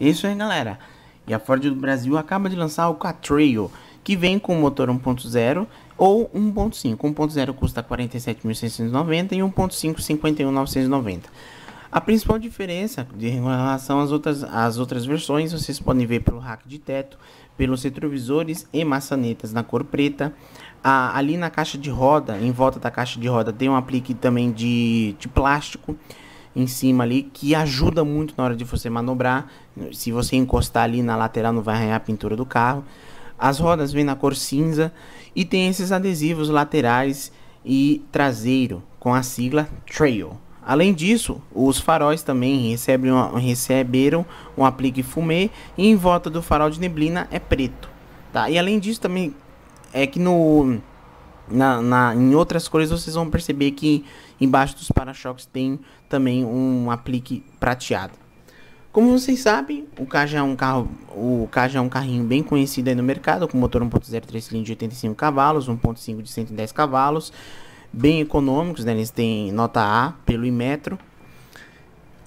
Isso aí, galera. E a Ford do Brasil acaba de lançar o Quattro, que vem com motor 1.0 ou 1.5. 1.0 custa 47.690 e 1.5 51.990. A principal diferença de relação às outras, às outras versões, vocês podem ver pelo rack de teto, pelos retrovisores e maçanetas na cor preta. A, ali na caixa de roda, em volta da caixa de roda, tem um aplique também de, de plástico em cima ali, que ajuda muito na hora de você manobrar. Se você encostar ali na lateral, não vai arranhar a pintura do carro. As rodas vêm na cor cinza e tem esses adesivos laterais e traseiro com a sigla Trail. Além disso, os faróis também recebem uma, receberam um aplique fumê e em volta do farol de neblina é preto. Tá? E além disso também é que no na, na, em outras cores vocês vão perceber que embaixo dos para-choques tem também um aplique prateado. Como vocês sabem, o Kaja é um carro, o Kaja é um carrinho bem conhecido aí no mercado, com motor 1.03 cilindro de 85 cavalos, 1.5 de 110 cavalos, bem econômicos, né? Eles têm nota A pelo Imetro.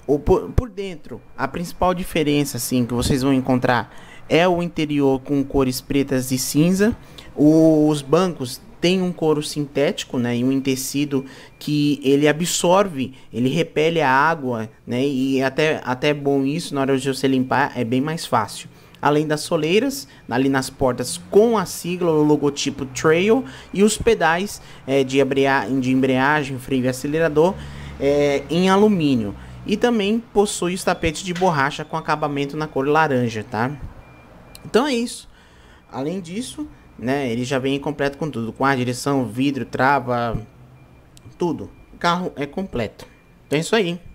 O, por, por dentro, a principal diferença assim que vocês vão encontrar é o interior com cores pretas e cinza. os bancos tem um couro sintético, né, e um tecido que ele absorve, ele repele a água, né, e até até é bom isso na hora de você limpar é bem mais fácil. Além das soleiras, ali nas portas com a sigla o logotipo Trail e os pedais é, de, embreagem, de embreagem, freio e acelerador é, em alumínio. E também possui os tapetes de borracha com acabamento na cor laranja, tá? Então é isso. Além disso, né, ele já vem completo com tudo, com a direção, vidro, trava, tudo. O carro é completo. Então é isso aí.